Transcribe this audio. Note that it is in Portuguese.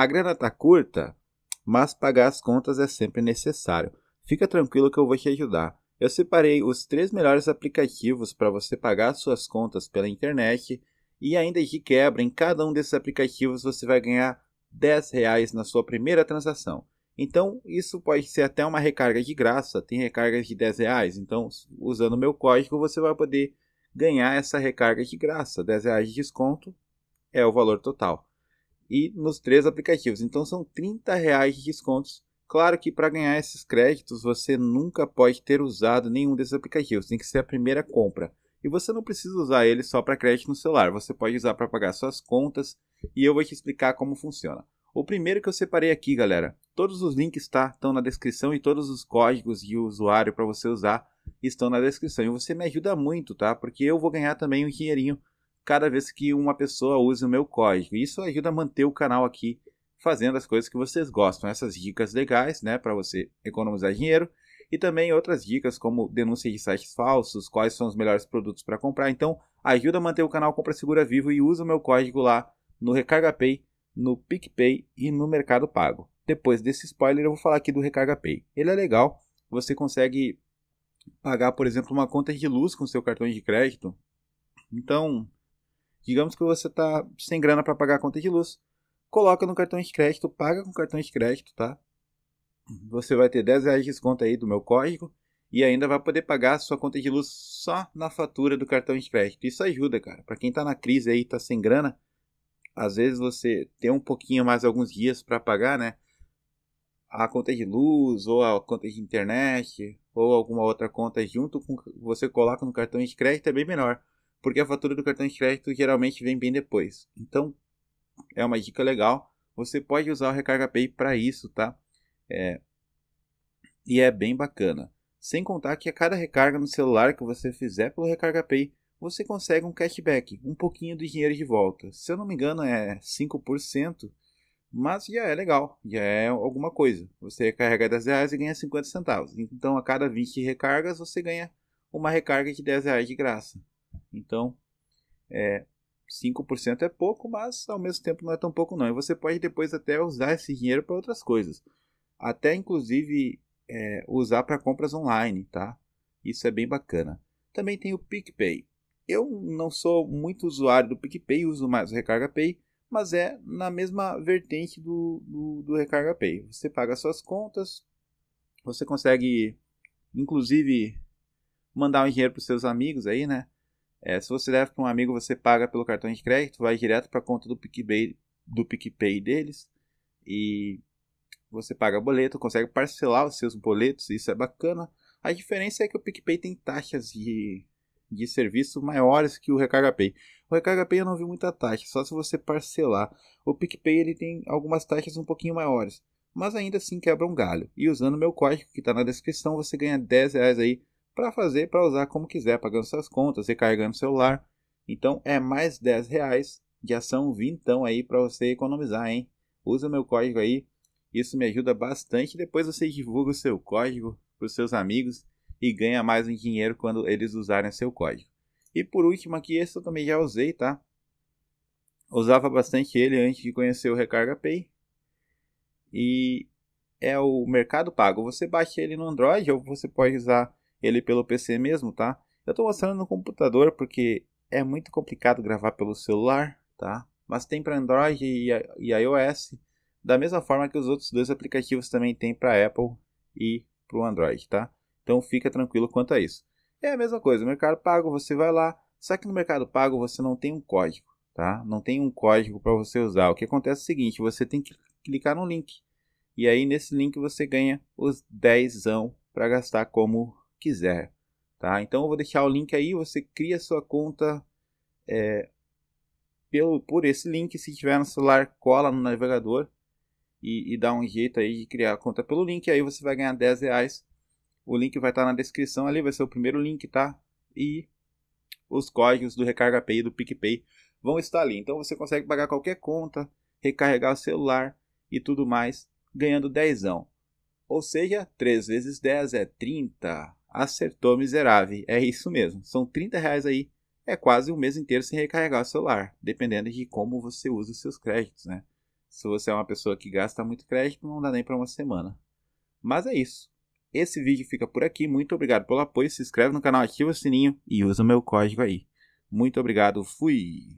A grana tá curta, mas pagar as contas é sempre necessário. Fica tranquilo que eu vou te ajudar. Eu separei os três melhores aplicativos para você pagar suas contas pela internet e ainda de quebra, em cada um desses aplicativos você vai ganhar 10 reais na sua primeira transação. Então, isso pode ser até uma recarga de graça, tem recargas de 10 reais. Então, usando o meu código, você vai poder ganhar essa recarga de graça. 10 reais de desconto é o valor total e nos três aplicativos. Então são 30 reais de descontos. Claro que para ganhar esses créditos você nunca pode ter usado nenhum desses aplicativos, tem que ser a primeira compra. E você não precisa usar ele só para crédito no celular, você pode usar para pagar suas contas e eu vou te explicar como funciona. O primeiro que eu separei aqui, galera, todos os links tá, estão na descrição e todos os códigos de usuário para você usar estão na descrição. E você me ajuda muito, tá? Porque eu vou ganhar também um dinheirinho cada vez que uma pessoa usa o meu código. Isso ajuda a manter o canal aqui fazendo as coisas que vocês gostam, essas dicas legais, né, para você economizar dinheiro e também outras dicas como denúncia de sites falsos, quais são os melhores produtos para comprar. Então, ajuda a manter o canal Compra Segura vivo e usa o meu código lá no Recarga Pay, no PicPay e no Mercado Pago. Depois desse spoiler, eu vou falar aqui do Recarga Pay. Ele é legal, você consegue pagar, por exemplo, uma conta de luz com seu cartão de crédito. Então, Digamos que você está sem grana para pagar a conta de luz, coloca no cartão de crédito, paga com cartão de crédito, tá? Você vai ter 10 reais de desconto aí do meu código e ainda vai poder pagar a sua conta de luz só na fatura do cartão de crédito. Isso ajuda, cara. Para quem está na crise aí, está sem grana, às vezes você tem um pouquinho mais alguns dias para pagar, né? A conta de luz ou a conta de internet ou alguma outra conta junto com você coloca no cartão de crédito é bem melhor porque a fatura do cartão de crédito geralmente vem bem depois. Então, é uma dica legal. Você pode usar o Recarga Pay para isso, tá? É... E é bem bacana. Sem contar que a cada recarga no celular que você fizer pelo Recarga Pay, você consegue um cashback, um pouquinho de dinheiro de volta. Se eu não me engano, é 5%, mas já é legal, já é alguma coisa. Você recarrega 10 reais e ganha 50 centavos. Então, a cada 20 recargas, você ganha uma recarga de 10 reais de graça. Então, é, 5% é pouco, mas ao mesmo tempo não é tão pouco não. E você pode depois até usar esse dinheiro para outras coisas. Até inclusive é, usar para compras online, tá? Isso é bem bacana. Também tem o PicPay. Eu não sou muito usuário do PicPay, uso mais o Recarga Pay, mas é na mesma vertente do, do, do Recarga Pay. Você paga suas contas, você consegue inclusive mandar um dinheiro para seus amigos aí, né? É, se você deve para um amigo, você paga pelo cartão de crédito, vai direto para a conta do PicPay, do PicPay deles e você paga boleto, consegue parcelar os seus boletos, isso é bacana. A diferença é que o PicPay tem taxas de, de serviço maiores que o RecargaPay. O RecargaPay eu não vi muita taxa, só se você parcelar. O PicPay ele tem algumas taxas um pouquinho maiores, mas ainda assim quebra um galho. E usando meu código que está na descrição, você ganha 10 reais aí para fazer, para usar como quiser, pagando suas contas, recarregando o celular. Então é mais 10 reais de ação vintão aí para você economizar, hein? Usa meu código aí, isso me ajuda bastante. Depois você divulga o seu código para os seus amigos e ganha mais um dinheiro quando eles usarem seu código. E por último aqui, esse eu também já usei, tá? Usava bastante ele antes de conhecer o Recarga Pay. E é o Mercado Pago. Você baixa ele no Android ou você pode usar ele pelo PC mesmo, tá? Eu estou mostrando no computador porque é muito complicado gravar pelo celular, tá? Mas tem para Android e, e iOS, da mesma forma que os outros dois aplicativos também tem para Apple e para o Android, tá? Então fica tranquilo quanto a isso. É a mesma coisa, Mercado Pago você vai lá, só que no Mercado Pago você não tem um código, tá? Não tem um código para você usar. O que acontece é o seguinte, você tem que clicar no link. E aí nesse link você ganha os 10 para gastar como quiser. Tá? Então eu vou deixar o link aí, você cria sua conta é, pelo, por esse link, se tiver no celular, cola no navegador e, e, dá um jeito aí de criar a conta pelo link, aí você vai ganhar 10 reais. O link vai estar tá na descrição ali, vai ser o primeiro link, tá? E os códigos do Recarga Pay e do PicPay vão estar ali. Então você consegue pagar qualquer conta, recarregar o celular e tudo mais, ganhando 10. Ou seja, 3 vezes 10 é 30. Acertou, miserável. É isso mesmo. São 30 reais aí. É quase um mês inteiro sem recarregar o celular, dependendo de como você usa os seus créditos, né? Se você é uma pessoa que gasta muito crédito, não dá nem para uma semana. Mas é isso. Esse vídeo fica por aqui. Muito obrigado pelo apoio. Se inscreve no canal, ativa o sininho e usa o meu código aí. Muito obrigado. Fui.